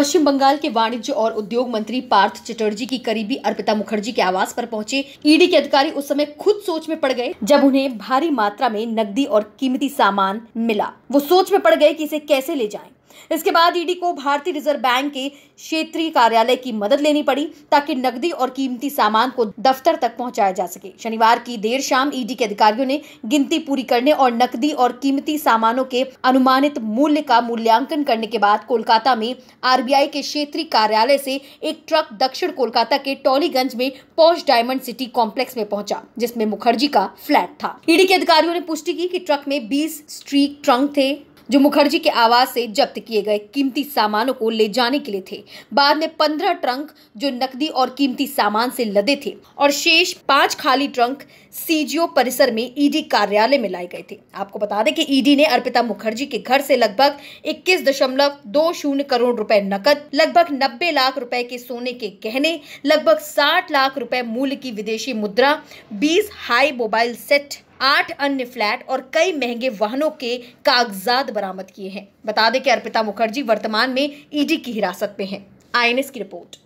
पश्चिम बंगाल के वाणिज्य और उद्योग मंत्री पार्थ चटर्जी की करीबी अर्पिता मुखर्जी के आवास पर पहुंचे ईडी के अधिकारी उस समय खुद सोच में पड़ गए जब उन्हें भारी मात्रा में नकदी और कीमती सामान मिला वो सोच में पड़ गए कि इसे कैसे ले जाएं इसके बाद ईडी को भारतीय रिजर्व बैंक के क्षेत्रीय कार्यालय की मदद लेनी पड़ी ताकि नकदी और कीमती सामान को दफ्तर तक पहुंचाया जा सके शनिवार की देर शाम ईडी के अधिकारियों ने गिनती पूरी करने और नकदी और कीमती सामानों के अनुमानित मूल्य का मूल्यांकन करने के बाद कोलकाता में आरबीआई के क्षेत्रीय कार्यालय से एक ट्रक दक्षिण कोलकाता के टॉलीगंज में पॉश डायमंड सिटी कॉम्प्लेक्स में पहुंचा जिसमें मुखर्जी का फ्लैट था ईडी के अधिकारियों ने पुष्टि की कि ट्रक में 20 स्ट्रीक ट्रंक थे जो मुखर्जी के आवास से जब्त किए गए कीमती सामानों को ले जाने के लिए थे बाद में पंद्रह ट्रंक जो नकदी और कीमती सामान से लदे थे और शेष पांच खाली ट्रंक सीजीओ परिसर में ईडी कार्यालय में लाई गई थी आपको बता दें कि ईडी ने अर्पिता मुखर्जी के घर से लगभग इक्कीस दशमलव दो शून्य करोड़ रुपए नकद लगभग नब्बे लाख रुपए के सोने के गहने लगभग साठ लाख रुपए मूल्य की विदेशी मुद्रा बीस हाई मोबाइल सेट आठ अन्य फ्लैट और कई महंगे वाहनों के कागजात बरामद किए हैं बता दें कि अर्पिता मुखर्जी वर्तमान में ईडी की हिरासत में है आई की रिपोर्ट